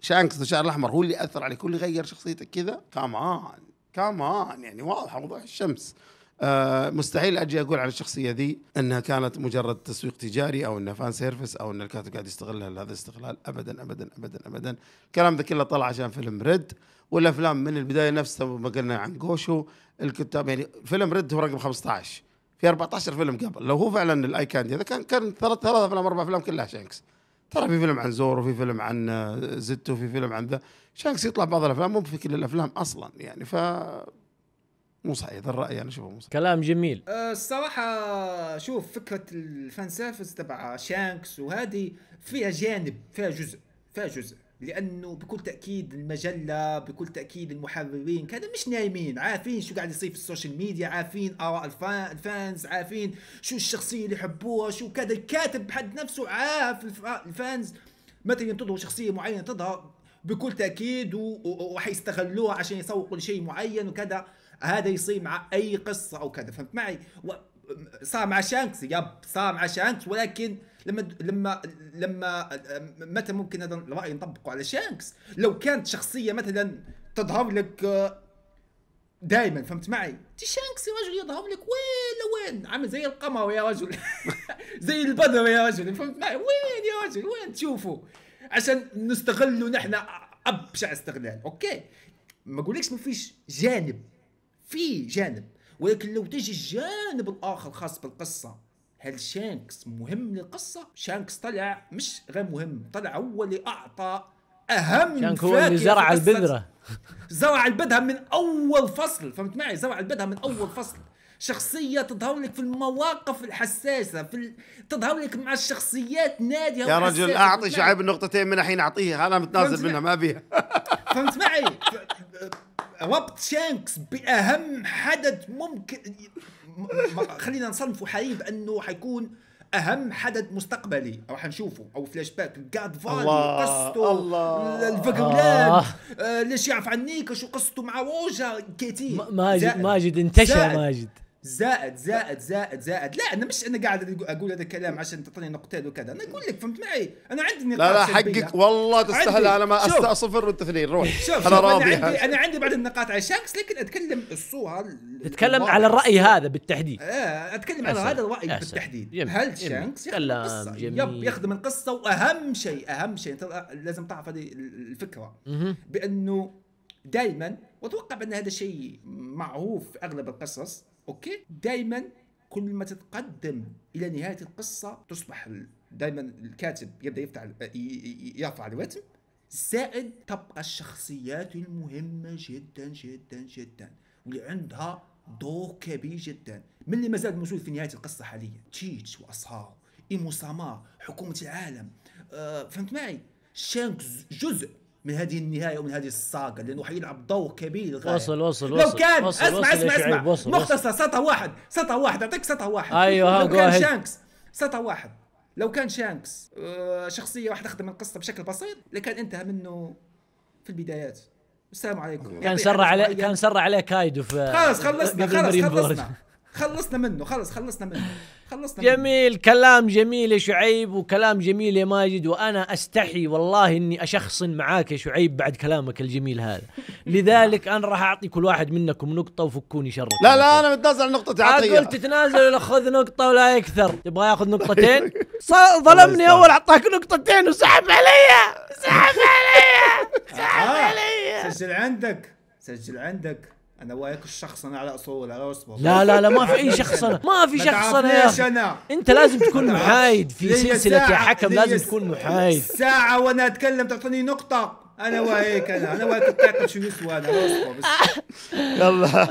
شانكس الشعر الاحمر هو اللي اثر عليك هو اللي غير شخصيتك كذا كمان كمان يعني واضحه وضوح الشمس آه، مستحيل اجي اقول على الشخصيه ذي انها كانت مجرد تسويق تجاري او انها فان سيرفس او ان الكاتب قاعد يستغلها لهذا الاستغلال ابدا ابدا ابدا ابدا الكلام ذا كله طلع عشان فيلم ريد والافلام من البدايه نفسها ما قلنا عن جوشو الكتاب يعني فيلم ريد هو رقم 15 في 14 فيلم قبل لو هو فعلا الاي كاندي هذا كان كان ثلاث ثلاث افلام اربع افلام كلها شانكس ترى في فيلم عن زورو في فيلم عن آه، زتو في فيلم عن ذا شانكس يطلع بعض الافلام مو في كل الافلام اصلا يعني ف مو صحيح هذا الراي انا اشوفه مو صحيح كلام جميل
أه الصراحه شوف فكره الفان سيرفس تبع شانكس وهذه فيها جانب فيها جزء فيها جزء لانه بكل تاكيد المجله بكل تاكيد المحررين كانوا مش نايمين عارفين شو قاعد يصير في السوشيال ميديا عارفين اراء الفانز عارفين شو الشخصيه اللي يحبوها شو كذا الكاتب بحد نفسه عارف الفانز متى ينتظروا شخصيه معينه تظهر بكل تاكيد وحيستغلوها عشان يسوقوا لشيء معين وكذا هذا يصير مع اي قصه او كذا فهمت معي و... صار مع شانكس يب صار مع شانكس ولكن لما لما لما متى ممكن هذا الراي نطبقه على شانكس لو كانت شخصيه مثلا تظهر لك دائما فهمت معي شانكس يا رجل يظهر لك وين لوين عامل زي القمر يا رجل *laughs* زي البدر يا رجل فهمت معي وين يا رجل وين تشوفه عشان نستغله نحن ابشع استغلال اوكي ما اقولكش ما فيش جانب في جانب ولكن لو تجي الجانب الاخر خاص بالقصه هل شانكس مهم للقصه شانكس طلع مش غير مهم طلع هو اللي اعطى اهم شانك هو اللي زرع البذره *laughs* زرع البذره من اول فصل فهمت معي زرع البذره من اول فصل شخصيه تظهر لك في المواقف الحساسه في ال... تظهر لك مع الشخصيات ناديه يا رجل اعطي شعيب
النقطتين من الحين اعطيها انا متنازل منها ما بيها
فهمت معي *laughs* ربط شانكس باهم حدث ممكن خلينا نصنفه حاليا بانه حيكون اهم حدث مستقبلي راح نشوفه او فلاش باك جاد فان قصته الفاكولات آه. آه ليش يعرف عن شو قصته مع ووجا كيتي ماجد ماجد انتشى ماجد زائد زائد زائد زائد لا انا مش انا قاعد اقول هذا الكلام عشان تعطيني نقطتين وكذا انا اقول لك فهمت معي
انا عندي نقاط لا لا حقك والله تستاهل على ما صفر وانت اثنين روح شوف انا راضي انا عندي انا عندي بعض
النقاط على شاكس لكن اتكلم الصوره
تتكلم على الراي هذا بالتحديد
آه، اتكلم على هذا الراي بالتحديد هل شانكس يخدم يب يخدم القصه واهم شيء اهم شيء انت لازم تعرف هذه الفكره بانه دائما واتوقع بان هذا شيء معروف في اغلب القصص اوكي دائما كل ما تتقدم الى نهايه القصه تصبح دائما الكاتب يبدا يفتح يرفع الوتم زائد تبقى الشخصيات المهمه جدا جدا جدا واللي عندها دور كبير جدا من اللي مازال موجود في نهايه القصه حاليا تشيتش واصهار ايمو حكومه العالم أه فهمت معي شانك جزء من هذه النهايه ومن هذه الصاقه لانه حيلعب دور كبير للغايه وصل وصل لو كان وصل اسمع وصل اسمع اسمع وصل مختصر سطر واحد سطر واحد اعطيك سطر واحد ايوه لو كان شانكس سطر واحد لو كان شانكس آه، شخصيه واحده خدم القصه بشكل بسيط لكان انتهى منه في البدايات السلام عليكم كان سر عليه
كان سر عليه كايدو في خلاص خلصنا خلاص خلصنا
خلصنا منه خلص خلصنا منه خلصنا منه.
جميل كلام جميل يا شعيب وكلام جميل يا ماجد وانا استحي والله اني اشخصن معاك يا شعيب بعد كلامك الجميل هذا *laughs* لذلك انا راح اعطي كل واحد منكم نقطه وفكوني شرك لا لا انا
متنازل نقطة عطيه قلت تتنازل ولا
خذ نقطه ولا اكثر تبغى ياخذ نقطتين
*laughs* ظلمني اول اعطاك نقطتين وسحب
علي سحب
علي سحب آه، علي سجل عندك سجل عندك انا وياك الشخص انا على اصول على رسمه لا لا لا ما في اي *laughs* شخص انا ما في شخص انا يا اخي أنا. انت لازم تكون *laughs* محايد في سلسله يا حكم لازم تكون محايد ساعه وانا اتكلم تعطيني نقطه انا وياك انا انا وياك تعرف شو نسوى انا
*laughs* يلا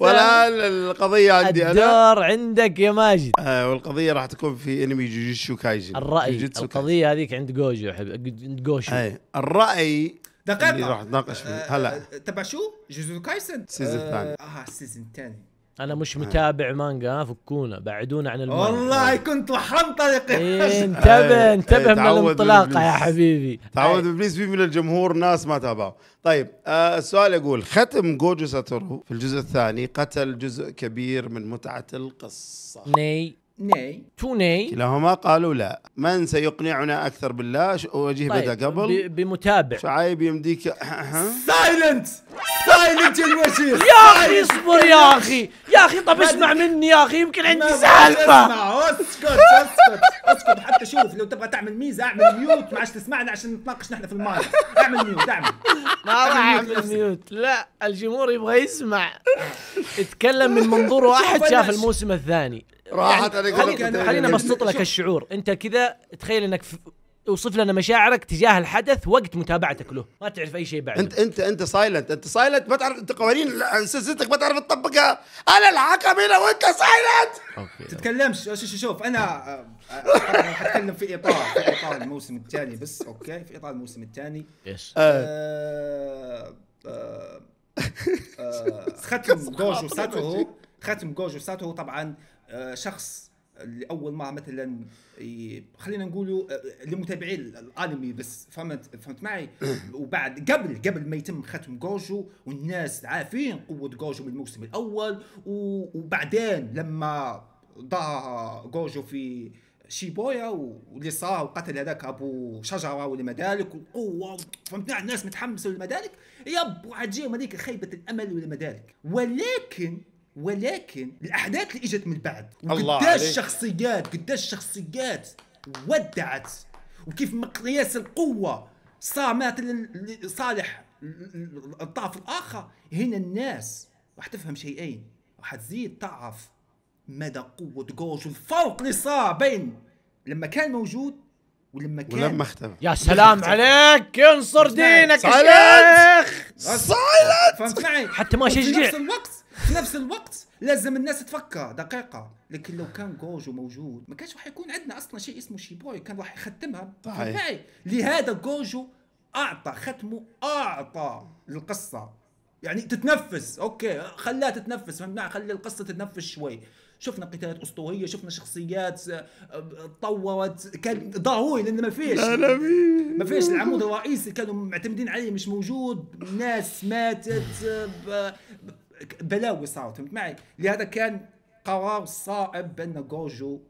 والان القضيه عندي انا الدور عندك يا ماجد آه والقضيه راح تكون في انمي جوجيتسو كايجن الراي القضيه هذيك عند جوجو حبيبي عند جوشو الراي دقيقة راح تناقش فيه آه، هلا آه،
تبع شو؟ جوزو كايسن السيزون الثاني اه السيزون الثاني
آه، انا مش متابع مانجا فكونا
بعدونا عن المانجا والله
كنت وحنطلق إيه, *laughs* إيه،
انتبه انتبه من الانطلاقه يا حبيبي تعود ابليس في من الجمهور ناس ما تابعوا طيب آه السؤال يقول ختم جوجو ساتورو في الجزء الثاني قتل جزء كبير من متعه القصه ني ناي تو ناي كلاهما قالوا لا من سيقنعنا أكثر بالله وجيه طيب. بدأ قبل ب... بمتابع شعيب يمديك أه، أه، أه. سايلنت
سايلنت يا يا أخي اصبر يا أخي يا أخي طب اسمع مني يا أخي يمكن عندي سالفة
اسمع اسكت اسكت اسكت حتى شوف لو تبغى تعمل ميزة اعمل ميوت ما عادش تسمعنا عشان نتناقش نحن في المايك اعمل ميوت اعمل *laughs* ما راح اعمل ميوت لا الجمهور يبغى يسمع
اتكلم من منظور واحد شاف الموسم الثاني راحت عليك يعني خلينا ابسط يعني لك الشعور انت كذا تخيل انك اوصف لنا
مشاعرك تجاه الحدث وقت متابعتك له
ما تعرف اي شيء بعد انت
انت انت سايلنت انت سايلنت ما تعرف انت قوانين سلسلتك ما تعرف تطبقها انا الحكم هنا وانت سايلنت
اوكي تتكلمش شوف شوف آه، انا حتكلم في اطار في اطار الموسم الثاني بس اوكي في اطار الموسم الثاني ايش آه. آه، *laughs* ختم جوجو ساتو ختم جوجو ساتو طبعا آه، شخص لاول مره مثلا خلينا نقولوا آه، لمتابعي الانمي بس فهمت فهمت معي *coughs* وبعد قبل قبل ما يتم ختم جوجو والناس عارفين قوه جوجو من الموسم الاول وبعدين لما ضاع جوجو في شيبويا واللي صار وقتل هذاك ابو شجره والمدالك والقوه فهمت الناس متحمسه للمدالك يب وعجيهم هذيك خيبه الامل والمدالك ولكن ولكن الاحداث اللي اجت من بعد الله وقداش قداش الشخصيات قداش الشخصيات ودعت وكيف مقياس القوه صار مثلا صالح الطرف الاخر هنا الناس راح تفهم شيئين راح تزيد تعرف مدى قوه جوش والفرق اللي صار بين لما كان موجود ولما كان ولما اختفى يا سلام
عليك
ينصر دينك يا شيخ سايلنت فهمت معي حتى ما شجع في نفس الوقت في نفس الوقت لازم الناس تفكر دقيقه لكن لو كان جوجو موجود ما كانش راح يكون عندنا اصلا شيء اسمه شي بوي كان راح يختمها طبيعي لهذا جوجو اعطى ختمه اعطى القصه يعني تتنفس اوكي خلاها تتنفس فهمنا خلي القصه تتنفس شوي شفنا قتالات اسطوريه شفنا شخصيات تطورت آه، كان ضروري لان ما فيش ما فيش العمود الرئيسي كانوا معتمدين عليه مش موجود ناس ماتت آه، بلاوي صارت فهمت معي لهذا كان قرار صائب بان جوجو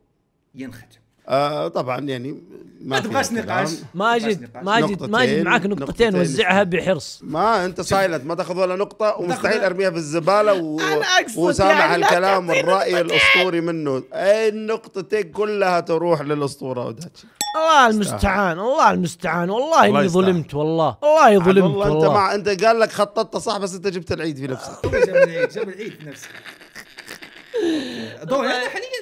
ينختم
آه طبعا يعني ما, تبغاش نقاش ماجد ماجد ماجد معاك نقطتين وزعها بحرص ما انت سايلنت ما تاخذ ولا نقطه ومستحيل ارميها في الزباله و... *laughs* وسامع يعني الكلام والراي الاسطوري منه النقطتين كلها تروح للاسطوره وداتشي الله المستعان الله
المستعان والله اني ظلمت والله والله ظلمت والله, والله انت مع انت
قال لك خططت صح بس انت جبت العيد في نفسك *laughs* جاب العيد العيد في نفسك حاليا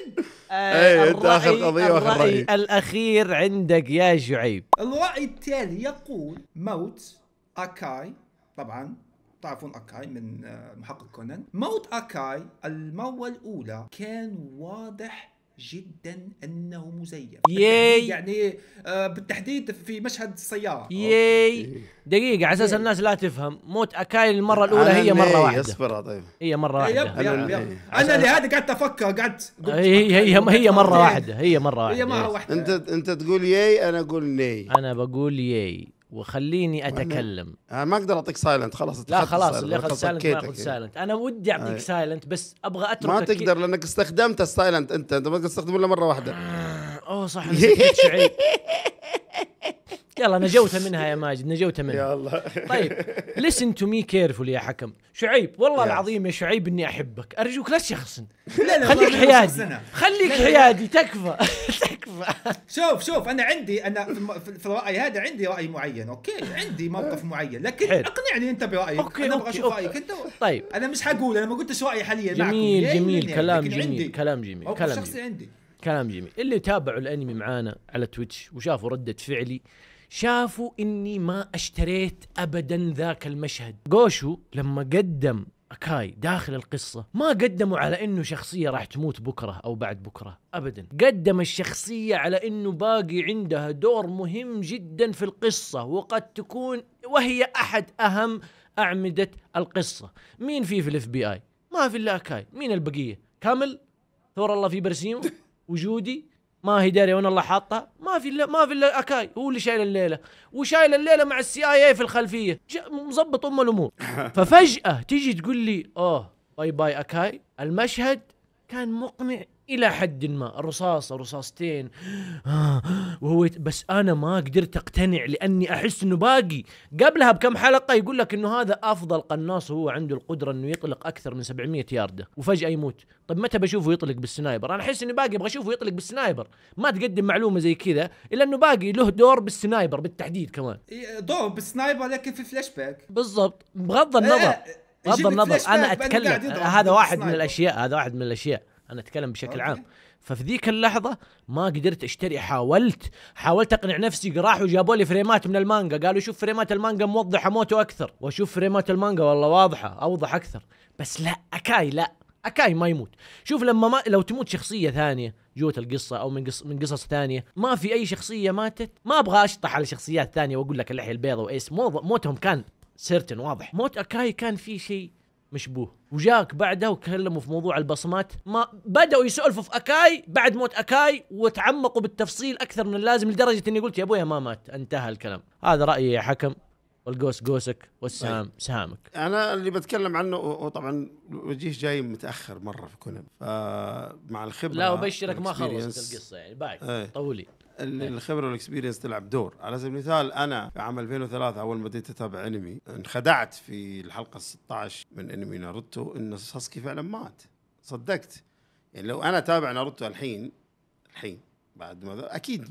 اي
انت اخر قضيه واخر راي الاخير عندك يا شعيب
الراي التالي يقول موت اكاي طبعا تعرفون اكاي من آه، محقق كونان موت اكاي المره الاولى كان واضح جدا انه مزيف ياي يعني آه بالتحديد في مشهد
السياره
ياي دقيقه على اساس الناس لا تفهم موت اكاي المره الاولى هي
مره واحده اصبر طيب هي مره واحده يب يب يب. يب. انا لهذا
قعدت افكر قعدت هي هي هي مره واحده هي مره واحده هي مره واحده
انت انت تقول ياي انا اقول ني انا بقول ياي وخليني اتكلم انا آه، ما اقدر اعطيك سايلنت خلاص لا خلاص اللي اخذ سايلنت ما اخذ سايلنت يعني. انا ودي اعطيك سايلنت آه.
بس ابغى
اترك ما تقدر لانك استخدمت السايلنت انت انت ما تقدر تستخدمه الا مره واحده آه،
اوه صح *laughs* شعيب يلا نجوته منها يا ماجد نجوته منها يلا طيب ليسن تو مي كيرفول يا حكم شعيب والله العظيم يا شعيب اني احبك ارجوك لا تشخصن لا لا خليك حيادي خليك حيادي تكفى *laughs*
تكفى شوف شوف انا عندي انا في الراي هذا عندي راي معين اوكي عندي موقف آه. معين لكن اقنعني انت برايك أوكي انا ابغى اشوف رايك انت طيب انا مش حقول انا ما قلتش رايي حاليا جميل جميل يعني، كلام جميل كلام
جميل كلام جميل عندي كلام جميل اللي تابعوا الانمي معانا على تويتش وشافوا رده فعلي شافوا اني ما اشتريت ابدا ذاك المشهد جوشو لما قدم اكاي داخل القصه ما قدموا على انه شخصيه راح تموت بكره او بعد بكره ابدا قدم الشخصيه على انه باقي عندها دور مهم جدا في القصه وقد تكون وهي احد اهم اعمده القصه مين في في الاف بي اي ما في الا اكاي مين البقيه كامل ثور الله في برسيم *laughs* وجودي ما هي داري وين الله حاطها ما في اللي ما في الا اكاي هو اللي شايل الليله وشايل الليله مع السي اي اي في الخلفيه مظبط ام الامور *laughs* ففجاه تيجي تقول لي اوه باي باي اكاي المشهد كان مقنع الى حد ما الرصاصة رصاصتين آه، وهو بس انا ما قدرت اقتنع لاني احس انه باقي قبلها بكم حلقه يقول لك انه هذا افضل قناص وهو عنده القدره انه يطلق اكثر من 700 يارده وفجاه يموت طيب متى بشوفه يطلق بالسنايبر انا احس انه باقي ابغى اشوفه يطلق بالسنايبر ما تقدم معلومه زي كذا الا انه باقي له دور بالسنايبر بالتحديد كمان
دور بالسنايبر لكن في فلاش باك بالضبط بغض النظر إيه، بغض النظر انا اتكلم هذا واحد من
الاشياء هذا واحد من الاشياء انا اتكلم بشكل عام ففي ذيك اللحظه ما قدرت اشتري حاولت حاولت اقنع نفسي راحوا جابوا لي فريمات من المانجا قالوا شوف فريمات المانجا موضحه موتو اكثر واشوف فريمات المانجا والله واضحه اوضح اكثر بس لا اكاي لا اكاي ما يموت شوف لما ما لو تموت شخصيه ثانيه جوة القصة أو من قص من قصص ثانية ما في أي شخصية ماتت ما أبغى أشطح على شخصيات ثانية وأقول لك اللحية البيضة وإيس موتهم كان سيرتن واضح موت أكاي كان في شيء مشبوه وجاك بعده وكلموا في موضوع البصمات ما بداوا يسولفوا في اكاي بعد موت اكاي وتعمقوا بالتفصيل اكثر من اللازم لدرجه اني قلت يا ابويا ما مات انتهى الكلام هذا رايي يا حكم والقوس قوسك والسهام طيب. سهامك
انا اللي بتكلم عنه هو طبعا وجيه جاي متاخر مره في كونان فمع الخبره لا وبشرك ما خلصت القصه يعني باقي إيه. طولي إيه. الخبره والاكسبيرينس تلعب دور على سبيل المثال انا في عام 2003 اول ما بديت اتابع انمي انخدعت في الحلقه 16 من انمي ناروتو ان ساسكي فعلا مات صدقت يعني لو انا تابع ناروتو الحين الحين بعد ما اكيد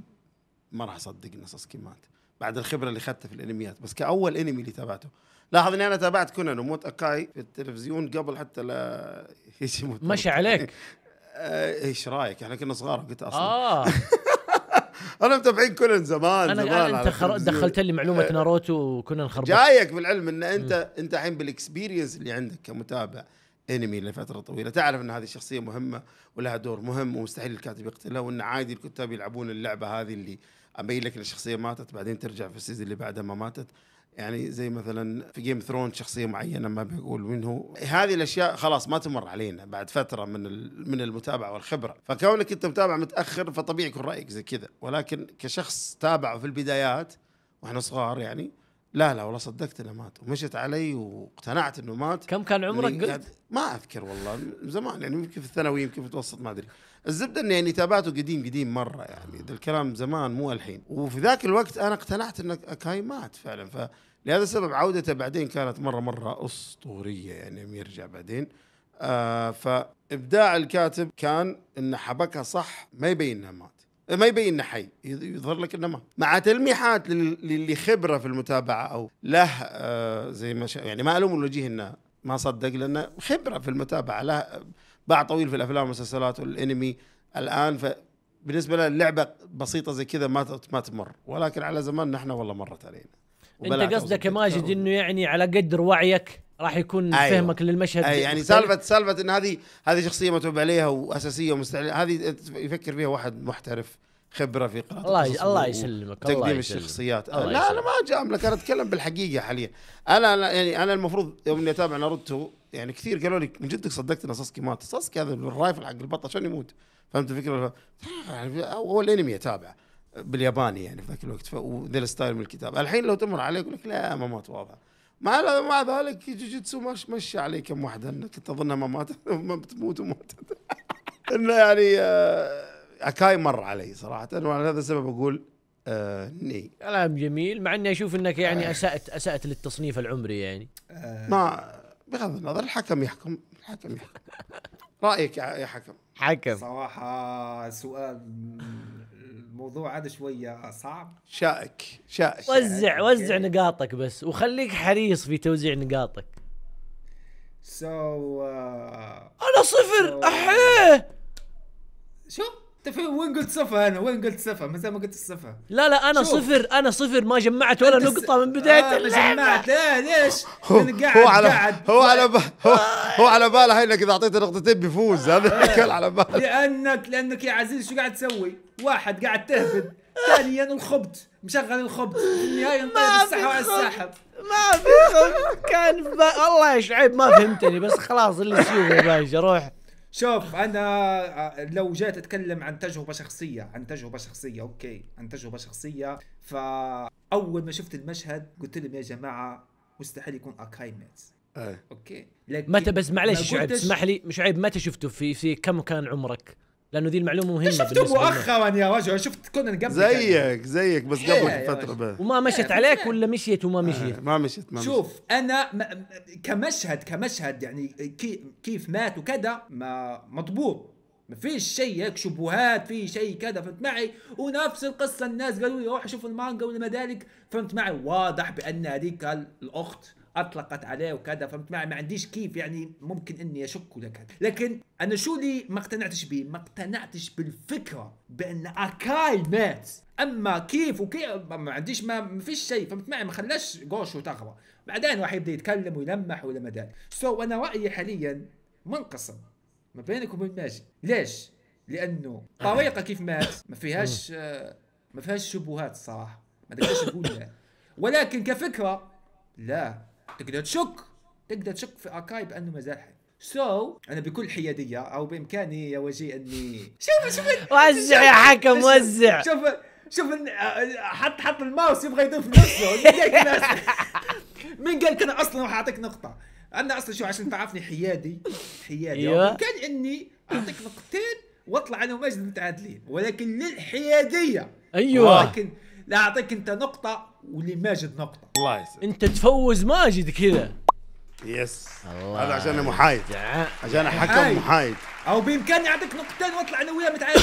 ما راح اصدق ان ساسكي مات بعد الخبره اللي اخذتها في الانميات بس كاول انمي اللي تابعته لاحظ اني انا تابعت كونان وموت اكاي في التلفزيون قبل حتى لا *laughs* يموت مشى عليك *laughs* ايش رايك احنا كنا صغار قلت اصلا آه. *laughs* انا متابعين كونان زمان أنا زمان انت خر... دخلت لي معلومه إيه. ناروتو وكنا نخربط جايك بالعلم ان انت م. انت الحين بالاكسبيرينس اللي عندك كمتابع انمي لفتره طويله تعرف ان هذه الشخصيه مهمه ولها دور مهم ومستحيل الكاتب يقتلها وان عادي الكتاب يلعبون اللعبه هذه اللي ابين لك ان الشخصيه ماتت بعدين ترجع في السيزون اللي بعدها ما ماتت يعني زي مثلا في جيم ثرون شخصيه معينه ما بيقول من هو هذه الاشياء خلاص ما تمر علينا بعد فتره من من المتابعه والخبره فكونك انت متابع متاخر فطبيعي يكون رايك زي كذا ولكن كشخص تابعه في البدايات واحنا صغار يعني لا لا والله صدقت انه مات ومشت علي واقتنعت انه مات كم كان عمرك يعني قلت؟ ما اذكر والله زمان يعني يمكن في الثانوي يمكن في المتوسط ما ادري الزبده اني يعني تابعته قديم قديم مره يعني ذا الكلام زمان مو الحين وفي ذاك الوقت انا اقتنعت ان اكاي مات فعلا فلهذا السبب عودته بعدين كانت مره مره اسطوريه يعني يوم يرجع بعدين آه فابداع الكاتب كان انه حبكها صح ما يبين انها مات ما يبين انه حي يظهر لك انه ما مع تلميحات للي خبره في المتابعه او له آه، زي ما شا... يعني ما الوم الوجيه انه ما صدق لانه خبره في المتابعه له باع طويل في الافلام والمسلسلات والانمي الان فبالنسبه له اللعبه بسيطه زي كذا ما ما تمر ولكن على زماننا احنا والله مرت علينا انت قصدك
يا ماجد انه يعني على قدر وعيك راح يكون أيوة. فهمك للمشهد أي يعني سالفه
سالفه ان هذه هذه شخصيه متعوب عليها واساسيه ومستحيل هذه يفكر فيها واحد محترف خبره في قراءه الله الله يسلمك تقديم الله الشخصيات الله لا انا ما جاملك انا اتكلم بالحقيقه حاليا انا يعني انا المفروض يوم اني اتابع ناروتو يعني كثير قالوا لي من جدك صدقت ان ساسكي مات ساسكي هذا الرايفل حق البطل عشان يموت فهمت الفكره اول انمي اتابعه بالياباني يعني في ذاك الوقت وذا الستايل من الكتاب الحين لو تمر عليه يقول لك لا ما مات واضح مع مع ذلك جوجيتسو مشى علي كم واحده انك كنت اظنها ما ماتت *laughs* ما بتموت وماتت *laughs* انه يعني آه، اكاي مر علي صراحه وعلى هذا السبب اقول آه، ني كلام جميل مع اني اشوف انك يعني آه. اسات اسات للتصنيف العمري يعني ما بغض النظر الحكم يحكم الحكم يحكم رايك يا حكم
حكم صراحه سؤال الموضوع هذا شويه صعب
شائك شائك
وزع شائك. وزع okay. نقاطك بس وخليك حريص في توزيع نقاطك
سو so, uh, انا صفر so, احيه شو انت وين قلت صفا انا وين قلت صفا ما زي ما قلت الصفر لا لا انا شوف. صفر
انا صفر ما
جمعت ولا نقطة من بداية آه اللعبة جمعت
لا ليش؟ هو, قاعد هو على قاعد
هو على ب... هو, آه. هو على باله انك اذا اعطيته نقطتين بيفوز هذا آه. كان على باله
لانك لانك يا عزيز شو قاعد تسوي؟ واحد قاعد تهبد ثانيا الخبط مشغل الخبط في النهاية انطير السحب على السحب ما في كان ب... الله يا شعيب ما فهمتني بس خلاص اللي تشوفه يا باشا روح شوف انا آه، لو جيت اتكلم عن تجربه شخصيه عن تجربه شخصيه اوكي عن تجربه شخصيه فاول ما شفت المشهد قلت لهم يا جماعه مستحيل يكون اركايد ميتس اوكي متى بس معلش شعيب اسمح
لي مش عيب متى شفته في في كم كان عمرك؟ لانه دي المعلومه مهمه شفته مؤخرا
يا رجل شفت كونان قبل زيك زيك بس قبل إيه. فتره بقى وما مشت يعني عليك ولا
مشيت وما آه، مشيت آه ما مشيت ما مشيت شوف
انا م... كمشهد كمشهد يعني كي... كيف مات وكذا ما مضبوط ما فيش شيء هيك شبهات في شيء كذا فهمت معي ونفس القصه الناس قالوا لي روح شوف المانجا وما ذلك فهمت معي واضح بان هذيك الاخت اطلقت عليه وكذا فهمت ما, ما عنديش كيف يعني ممكن اني اشك ولا كذا لكن انا شو اللي ما اقتنعتش به ما اقتنعتش بالفكره بان اكاي مات اما كيف وكيف ما عنديش ما, فيش شيء فهمت معي ما خلاش جوشو تغرى بعدين راح يبدا يتكلم ويلمح ولا ما ادري سو so انا رايي حاليا منقسم ما بينك وبين ماجد ليش لانه طريقه كيف مات ما فيهاش ما فيهاش شبهات الصراحه ما نقدرش نقول ولكن كفكره لا تقدر تشك تقدر تشك في اكاي بانه مازال حي سو so, انا بكل حياديه او بامكاني يا وجي اني *laughs* شوف شوف وزع يا حكم وزع شوف شوف حط حط الماوس يبغى يدور في نفسه *laughs* مين قال لك انا اصلا اعطيك نقطه انا اصلا شو عشان تعرفني حيادي حيادي أيوة. كان اني اعطيك نقطتين واطلع انا وماجد متعادلين ولكن للحياديه ايوه ولكن لا اعطيك انت نقطه ولماجد نقطه الله يسلمك انت تفوز ماجد كذا
يس هذا
عشان محايد عشان حكم محايد او بامكاني اعطيك نقطتين واطلع انا وياه متعادل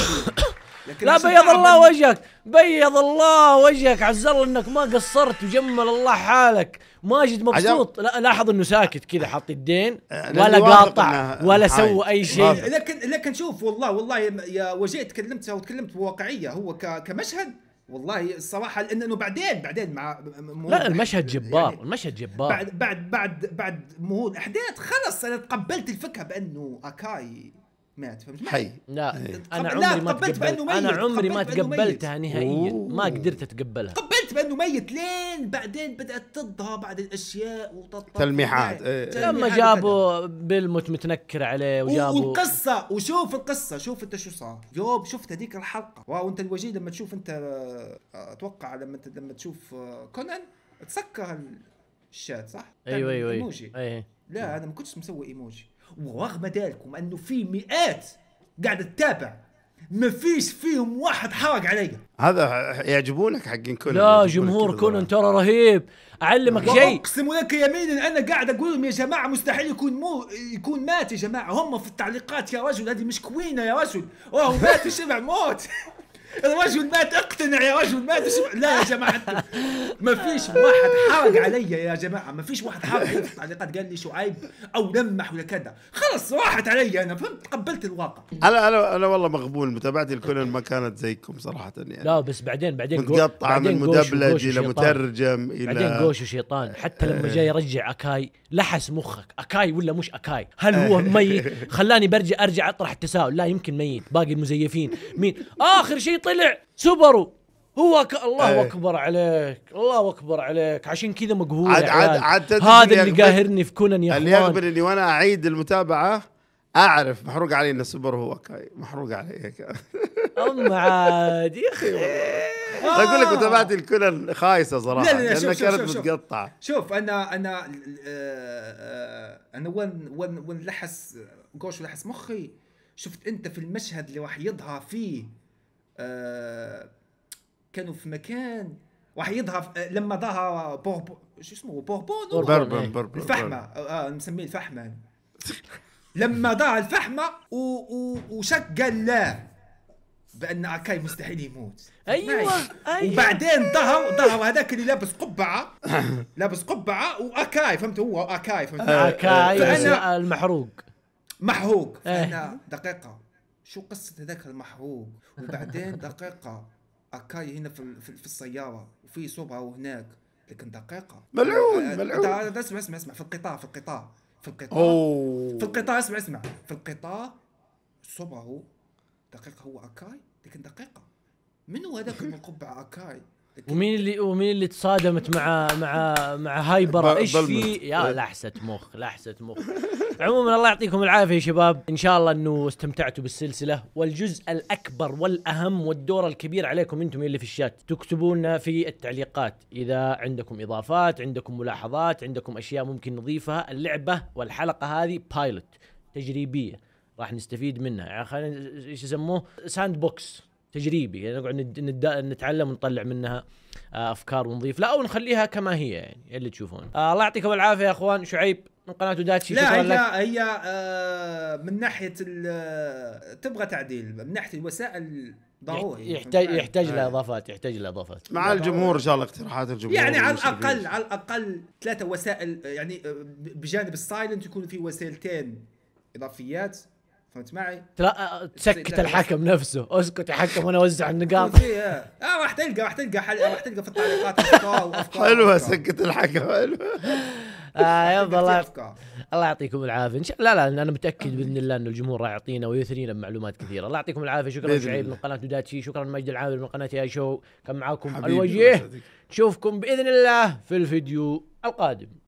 *coughs* لا بيض الله
وجهك بيض الله وجهك عز الله انك ما قصرت وجمل الله حالك ماجد مبسوط لا لاحظ انه ساكت كذا حاط يدين
ولا قاطع ولا سوى اي شيء إيه، لكن لكن شوف والله والله يا وجيه تكلمت وتكلمت بواقعيه هو كمشهد والله الصراحه لانه بعدين بعدين مع لا المشهد
يعني جبار يعني المشهد جبار بعد
بعد بعد بعد مهود احداث خلص انا تقبلت الفكره بانه اكاي مات فهمت حي
لا إيه. انا عمري ما تقبلت انا عمري ما تقبلتها نهائيا ما قدرت اتقبلها
تقبلت بانه ميت لين بعدين بدات تظهر بعد الاشياء وتلميحات
إيه. تلميحات لما جابوا بالموت متنكر عليه وجابوا
والقصه وشوف القصه شوف انت شو صار يوب شفت هذيك الحلقه وانت الوجيه لما تشوف انت آه، اتوقع لما لما تشوف آه، كونان تسكر الشات صح؟ ايوه ايوه ايوه, أيوة. لا انا ما كنتش مسوي ايموجي ورغم ذلك انه في مئات قاعده تتابع ما فيش فيهم واحد حرق علي
هذا يعجبونك حق كونان لا جمهور كونان
ترى رهيب اعلمك شيء
اقسم لك يمينا انا قاعد اقول لهم يا جماعه مستحيل يكون مو يكون مات يا جماعه هم في التعليقات يا رجل هذه مش كوينه يا رجل راهو مات شبع موت *laughs* الرجل مات اقتنع يا رجل مات لا يا جماعه ما فيش واحد حرق عليا يا جماعه ما فيش واحد حرق علي في التعليقات قال لي شعيب او لمح ولا كذا خلص راحت علي انا فهمت تقبلت الواقع
انا انا انا والله مغبون متابعتي الكونان ما كانت زيكم صراحه يعني لا بس بعدين بعدين متقطعه من مدبلج الى مترجم الى بعدين جوش وشيطان حتى لما إيه. جاي
يرجع اكاي لحس مخك اكاي ولا مش اكاي هل هو *laughs* ميت خلاني برجع ارجع اطرح التساؤل لا يمكن ميت باقي المزيفين مين اخر شيء طلع سوبرو هو ك... الله أيه. اكبر عليك الله
اكبر عليك عشان كذا مقهور عاد عاد عاد هذا اللي قاهرني في كونان يا اخوان اللي يقبل اني وانا اعيد المتابعه اعرف محروق علي ان سوبر هو كاي محروق علي *laughs* ام عاد يا اخي أيوة. آه. اقول لك متابعتي الكونان خايسه صراحه لا لا لانها كانت متقطعه
شوف انا انا آه، آه، انا وين وين وين لحس جوش لحس مخي شفت انت في المشهد اللي راح يظهر فيه آه، كانوا في مكان راح يظهر آه، لما ظهر بوربون شو اسمه بوربون بربون بربون الفحمه آه،, اه نسميه الفحمه لما ظهر الفحمه و... و... وشك قال لا بان اكاي مستحيل يموت ايوه ايوه وبعدين ظهر ظهر هذاك اللي لابس قبعه لابس قبعه واكاي فهمت هو اكاي فهمت اكاي المحروق محروق إيه. انا دقيقه شو قصه هذاك المحروق وبعدين *laughs* دقيقه اكاي هنا في, في, السياره وفي صوبها هناك لكن دقيقه ملعون آه، ملعون اسمع اسمع اسمع في القطاع في القطاع في القطاع أوه. في القطاع اسمع اسمع في القطاع صوبها دقيقه هو اكاي لكن دقيقه منو هذاك من قبعه اكاي
ومين اللي ومين اللي تصادمت مع مع مع هايبر ايش في يا إيه. لحسه مخ لحسه مخ عموما الله يعطيكم العافيه يا شباب ان شاء الله انه استمتعتوا بالسلسله والجزء الاكبر والاهم والدور الكبير عليكم انتم اللي في الشات تكتبوا لنا في التعليقات اذا عندكم اضافات عندكم ملاحظات عندكم اشياء ممكن نضيفها اللعبه والحلقه هذه بايلوت تجريبيه راح نستفيد منها يعني خلينا ايش يسموه ساند بوكس تجريبي يعني نقعد ند... نتعلم ونطلع منها آه، افكار ونضيف لا او نخليها كما هي يعني اللي تشوفون آه الله يعطيكم العافيه يا اخوان شعيب من قناه وداتشي لا هي لك.
هي آه من ناحيه آه، تبغى تعديل من ناحيه الوسائل ضروري يحتاج آه، يحتاج له
لاضافات يحتاج لاضافات مع الجمهور ان شاء الله اقتراحات الجمهور
يعني على الاقل على الاقل ثلاثه وسائل يعني بجانب السايلنت يكون في وسيلتين اضافيات فهمت معي؟ لا تسكت الحكم نفسه
اسكت يا حكم وانا اوزع النقاط *laughs* إيه.
اه راح تلقى راح تلقى حل... راح تلقى في التعليقات افكار *laughs* وافكار
حلوه سكت الحكم حلوه
آه يلا الله
الله يعطيكم العافيه ان شاء لا لا انا متاكد باذن الله ان الجمهور راح يعطينا ويثرينا بمعلومات كثيره الله يعطيكم العافيه شكرا شعيب من قناه وداتشي شكرا مجد العامل من قناه يا شو كان معاكم الوجيه نشوفكم باذن الله في الفيديو القادم